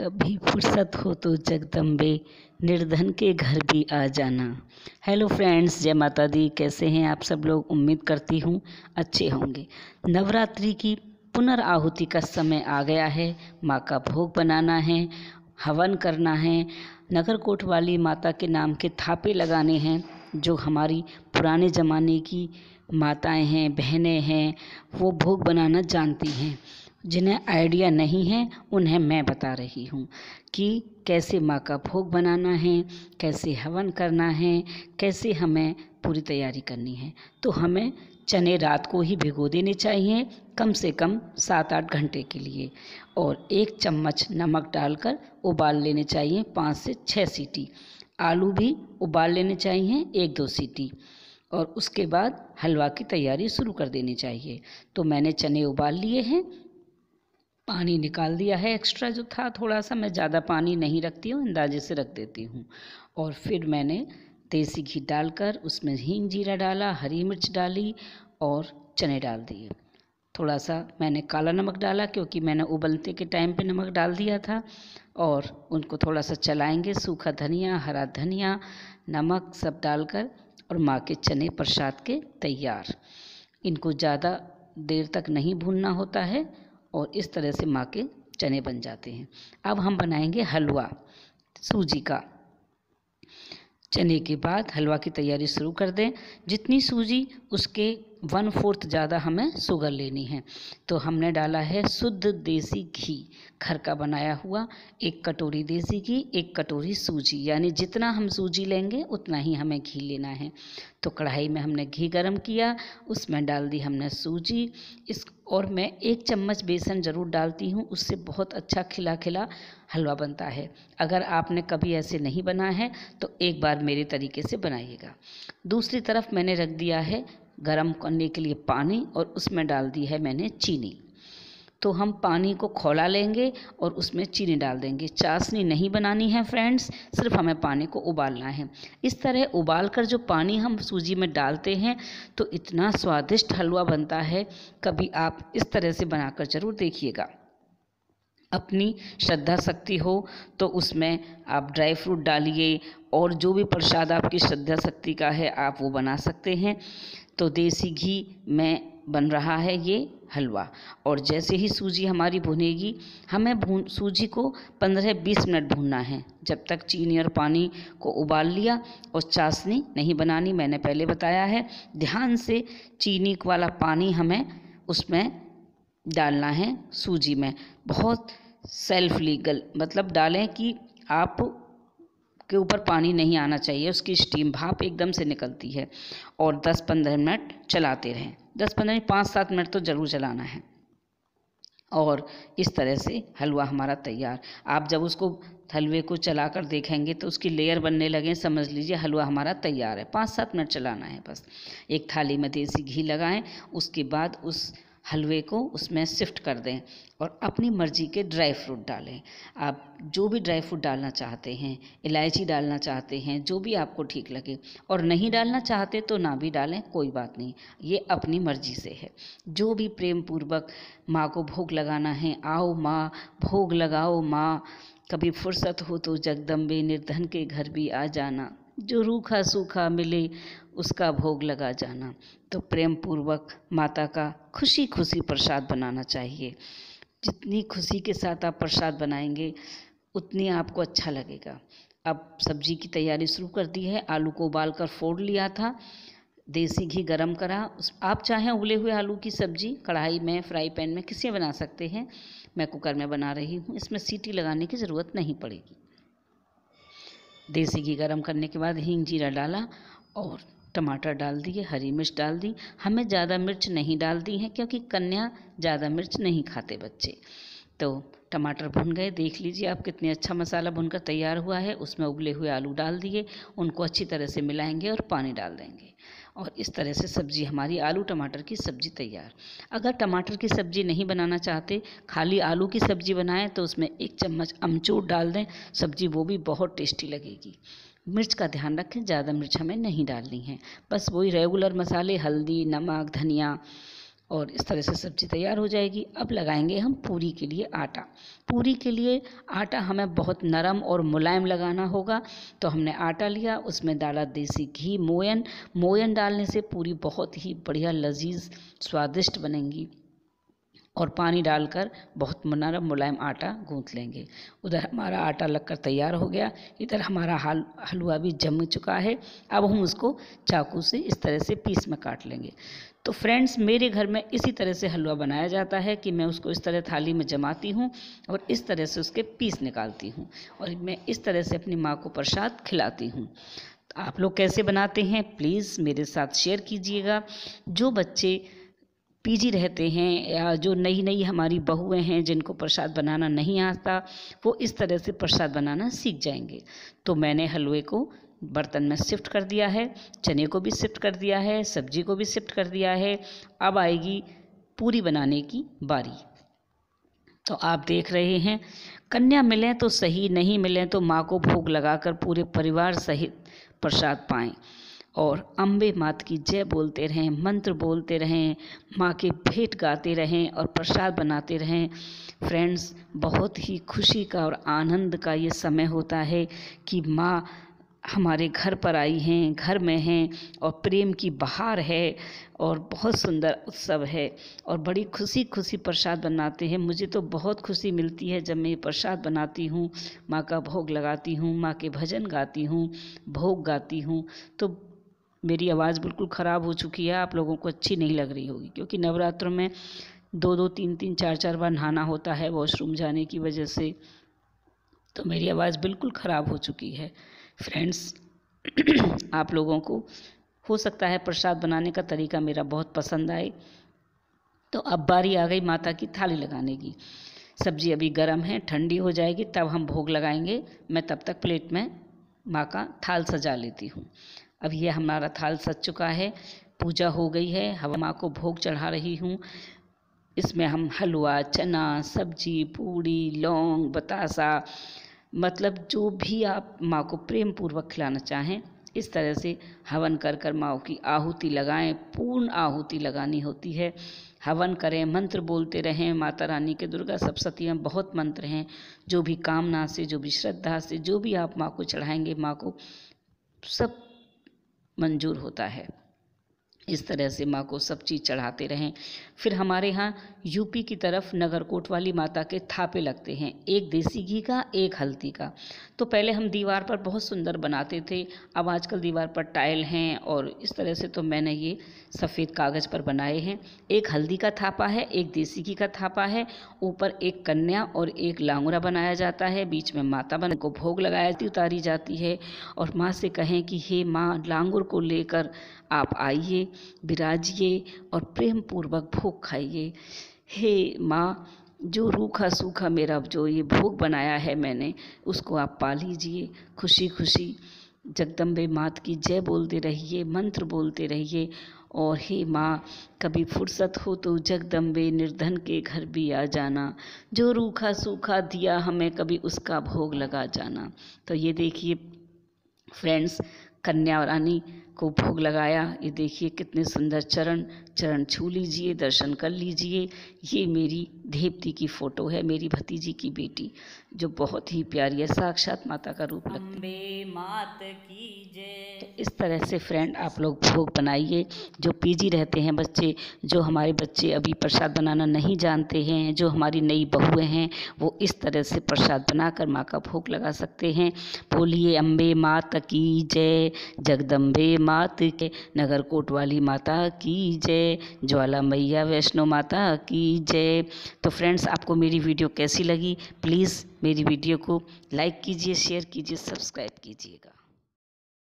कभी फुर्सत हो तो जगदम्बे निर्धन के घर भी आ जाना हेलो फ्रेंड्स जय माता दी कैसे हैं आप सब लोग उम्मीद करती हूँ अच्छे होंगे नवरात्रि की पुनराहुति का समय आ गया है माँ का भोग बनाना है हवन करना है नगर कोट वाली माता के नाम के थापे लगाने हैं जो हमारी पुराने ज़माने की माताएं हैं बहनें हैं वो भोग बनाना जानती हैं जिन्हें आइडिया नहीं है उन्हें मैं बता रही हूँ कि कैसे माँ का भोग बनाना है कैसे हवन करना है कैसे हमें पूरी तैयारी करनी है तो हमें चने रात को ही भिगो देने चाहिए कम से कम सात आठ घंटे के लिए और एक चम्मच नमक डालकर उबाल लेने चाहिए पाँच से छः सीटी आलू भी उबाल लेने चाहिए एक दो सीटी और उसके बाद हलवा की तैयारी शुरू कर देनी चाहिए तो मैंने चने उबाल लिए हैं पानी निकाल दिया है एक्स्ट्रा जो था थोड़ा सा मैं ज़्यादा पानी नहीं रखती हूँ अंदाजे से रख देती हूँ और फिर मैंने देसी घी डालकर उसमें हींग जीरा डाला हरी मिर्च डाली और चने डाल दिए थोड़ा सा मैंने काला नमक डाला क्योंकि मैंने उबलते के टाइम पे नमक डाल दिया था और उनको थोड़ा सा चलाएंगे सूखा धनिया हरा धनिया नमक सब डालकर और माँ के चने प्रसाद के तैयार इनको ज़्यादा देर तक नहीं भूनना होता है और इस तरह से माँ के चने बन जाते हैं अब हम बनाएंगे हलवा सूजी का चने के बाद हलवा की तैयारी शुरू कर दें जितनी सूजी उसके वन फोर्थ ज़्यादा हमें शुगर लेनी है तो हमने डाला है शुद्ध देसी घी घर का बनाया हुआ एक कटोरी देसी घी एक कटोरी सूजी यानी जितना हम सूजी लेंगे उतना ही हमें घी लेना है तो कढ़ाई में हमने घी गर्म किया उसमें डाल दी हमने सूजी इस और मैं एक चम्मच बेसन ज़रूर डालती हूँ उससे बहुत अच्छा खिला खिला हलवा बनता है अगर आपने कभी ऐसे नहीं बना है तो एक बार मेरे तरीके से बनाइएगा दूसरी तरफ मैंने रख दिया है गर्म करने के लिए पानी और उसमें डाल दी है मैंने चीनी तो हम पानी को खोला लेंगे और उसमें चीनी डाल देंगे चाशनी नहीं बनानी है फ्रेंड्स सिर्फ हमें पानी को उबालना है इस तरह उबाल कर जो पानी हम सूजी में डालते हैं तो इतना स्वादिष्ट हलवा बनता है कभी आप इस तरह से बनाकर ज़रूर देखिएगा अपनी श्रद्धा शक्ति हो तो उसमें आप ड्राई फ्रूट डालिए और जो भी प्रसाद आपकी श्रद्धा शक्ति का है आप वो बना सकते हैं तो देसी घी में बन रहा है ये हलवा और जैसे ही सूजी हमारी भुनेगी हमें भून सूजी को 15-20 मिनट भूनना है जब तक चीनी और पानी को उबाल लिया और चाशनी नहीं बनानी मैंने पहले बताया है ध्यान से चीनी वाला पानी हमें उसमें डालना है सूजी में बहुत सेल्फ लीगल मतलब डालें कि आप के ऊपर पानी नहीं आना चाहिए उसकी स्टीम भाप एकदम से निकलती है और 10-15 मिनट चलाते रहें 10-15 मिनट पाँच सात मिनट तो ज़रूर चलाना है और इस तरह से हलवा हमारा तैयार आप जब उसको हलवे को चला कर देखेंगे तो उसकी लेयर बनने लगे समझ लीजिए हलवा हमारा तैयार है पाँच सात मिनट चलाना है बस एक थाली में देसी घी लगाएं उसके बाद उस हलवे को उसमें शिफ्ट कर दें और अपनी मर्ज़ी के ड्राई फ्रूट डालें आप जो भी ड्राई फ्रूट डालना चाहते हैं इलायची डालना चाहते हैं जो भी आपको ठीक लगे और नहीं डालना चाहते तो ना भी डालें कोई बात नहीं ये अपनी मर्ज़ी से है जो भी प्रेम पूर्वक माँ को भोग लगाना है आओ माँ भोग लगाओ माँ कभी फुर्सत हो तो जगदम्बे निर्धन के घर भी आ जाना जो रूखा सूखा मिले उसका भोग लगा जाना तो प्रेम पूर्वक माता का खुशी खुशी प्रसाद बनाना चाहिए जितनी खुशी के साथ आप प्रसाद बनाएंगे उतनी आपको अच्छा लगेगा अब सब्जी की तैयारी शुरू कर दी है आलू को उबाल कर फोड़ लिया था देसी घी गरम करा उस आप चाहें उबले हुए आलू की सब्जी कढ़ाई में फ्राई पैन में किसे बना सकते हैं मैं कुकर में बना रही हूँ इसमें सीटी लगाने की ज़रूरत नहीं पड़ेगी देसी घी गर्म करने के बाद हींग जीरा डाला और टमाटर डाल दिए हरी मिर्च डाल दी हमें ज़्यादा मिर्च नहीं डाल दी है क्योंकि कन्या ज़्यादा मिर्च नहीं खाते बच्चे तो टमाटर भुन गए देख लीजिए आप कितने अच्छा मसाला भुनकर तैयार हुआ है उसमें उबले हुए आलू डाल दिए उनको अच्छी तरह से मिलाएंगे और पानी डाल देंगे और इस तरह से सब्ज़ी हमारी आलू टमाटर की सब्ज़ी तैयार अगर टमाटर की सब्ज़ी नहीं बनाना चाहते खाली आलू की सब्ज़ी बनाएं तो उसमें एक चम्मच अमचूर डाल दें सब्ज़ी वो भी बहुत टेस्टी लगेगी मिर्च का ध्यान रखें ज़्यादा मिर्च हमें नहीं डालनी है बस वही रेगुलर मसाले हल्दी नमक धनिया और इस तरह से सब्ज़ी तैयार हो जाएगी अब लगाएंगे हम पूरी के लिए आटा पूरी के लिए आटा हमें बहुत नरम और मुलायम लगाना होगा तो हमने आटा लिया उसमें डाला देसी घी मोयन मोयन डालने से पूरी बहुत ही बढ़िया लजीज स्वादिष्ट बनेंगी और पानी डालकर बहुत नरम मुलायम आटा गूँथ लेंगे उधर हमारा आटा लगकर तैयार हो गया इधर हमारा हाल हलवा भी जम चुका है अब हम उसको चाकू से इस तरह से पीस में काट लेंगे तो फ्रेंड्स मेरे घर में इसी तरह से हलवा बनाया जाता है कि मैं उसको इस तरह थाली में जमाती हूँ और इस तरह से उसके पीस निकालती हूँ और मैं इस तरह से अपनी माँ को प्रसाद खिलाती हूँ आप लोग कैसे बनाते हैं प्लीज़ मेरे साथ शेयर कीजिएगा जो बच्चे पीजी रहते हैं या जो नई नई हमारी बहुएं हैं जिनको प्रसाद बनाना नहीं आता वो इस तरह से प्रसाद बनाना सीख जाएंगे तो मैंने हलवे को बर्तन में शिफ्ट कर दिया है चने को भी शिफ्ट कर दिया है सब्जी को भी शिफ्ट कर दिया है अब आएगी पूरी बनाने की बारी तो आप देख रहे हैं कन्या मिलें तो सही नहीं मिलें तो माँ को भोग लगाकर पूरे परिवार सहित प्रसाद पाएँ और अम्बे मात की जय बोलते रहें मंत्र बोलते रहें माँ के भेंट गाते रहें और प्रसाद बनाते रहें फ्रेंड्स बहुत ही खुशी का और आनंद का ये समय होता है कि माँ हमारे घर पर आई हैं घर में हैं और प्रेम की बहार है और बहुत सुंदर उत्सव है और बड़ी खुशी खुशी प्रसाद बनाते हैं मुझे तो बहुत खुशी मिलती है जब मैं प्रसाद बनाती हूँ माँ का भोग लगाती हूँ माँ के भजन गाती हूँ भोग गाती हूँ तो मेरी आवाज़ बिल्कुल ख़राब हो चुकी है आप लोगों को अच्छी नहीं लग रही होगी क्योंकि नवरात्रों में दो दो तीन तीन चार चार बार नहाना होता है वॉशरूम जाने की वजह से तो मेरी आवाज़ बिल्कुल ख़राब हो चुकी है फ्रेंड्स आप लोगों को हो सकता है प्रसाद बनाने का तरीका मेरा बहुत पसंद आए तो अब बारी आ गई माता की थाली लगाने की सब्जी अभी गर्म है ठंडी हो जाएगी तब हम भोग लगाएंगे मैं तब तक प्लेट में माँ का थाल सजा लेती हूँ अब यह हमारा थाल सज चुका है पूजा हो गई है हवा माँ को भोग चढ़ा रही हूँ इसमें हम हलवा चना सब्जी पूड़ी लौंग बतासा मतलब जो भी आप माँ को प्रेम पूर्वक खिलाना चाहें इस तरह से हवन कर कर माँ की आहुति लगाएं पूर्ण आहुति लगानी होती है हवन करें मंत्र बोलते रहें माता रानी के दुर्गा सप्ततियाँ बहुत मंत्र हैं जो भी कामना से जो भी श्रद्धा से जो भी आप माँ को चढ़ाएंगे माँ को सब मंजूर होता है इस तरह से माँ को सब चीज़ चढ़ाते रहें फिर हमारे यहाँ यूपी की तरफ नगरकोट वाली माता के थापे लगते हैं एक देसी घी का एक हल्दी का तो पहले हम दीवार पर बहुत सुंदर बनाते थे अब आजकल दीवार पर टाइल हैं और इस तरह से तो मैंने ये सफ़ेद कागज़ पर बनाए हैं एक हल्दी का थापा है एक देसी घी का थापा है ऊपर एक कन्या और एक लांगुरा बनाया जाता है बीच में माता बन को भोग लगाया उतारी जाती है और माँ से कहें कि हे माँ लांगुर को लेकर आप आइए विराजिए और प्रेम पूर्वक भोग खाइए हे माँ जो रूखा सूखा मेरा जो ये भोग बनाया है मैंने उसको आप पा लीजिए खुशी खुशी जगदम्बे मात की जय बोलते रहिए मंत्र बोलते रहिए और हे माँ कभी फुर्सत हो तो जगदम्बे निर्धन के घर भी आ जाना जो रूखा सूखा दिया हमें कभी उसका भोग लगा जाना तो ये देखिए फ्रेंड्स कन्या रानी को भोग लगाया ये देखिए कितने सुंदर चरण चरण छू लीजिए दर्शन कर लीजिए ये मेरी देवती की फ़ोटो है मेरी भतीजी की बेटी जो बहुत ही प्यारी है साक्षात माता का रूप लगती है मात की जय तो इस तरह से फ्रेंड आप लोग भोग बनाइए जो पीजी रहते हैं बच्चे जो हमारे बच्चे अभी प्रसाद बनाना नहीं जानते हैं जो हमारी नई बहुएं हैं वो इस तरह से प्रसाद बनाकर माँ का भोग लगा सकते हैं बोलिए अम्बे मात की जय जगदम्बे मात के नगर कोट वाली माता की जय ज्वाला मैया वैष्णो माता की जय तो फ्रेंड्स आपको मेरी वीडियो कैसी लगी प्लीज़ मेरी वीडियो को लाइक कीजिए शेयर कीजिए सब्सक्राइब कीजिएगा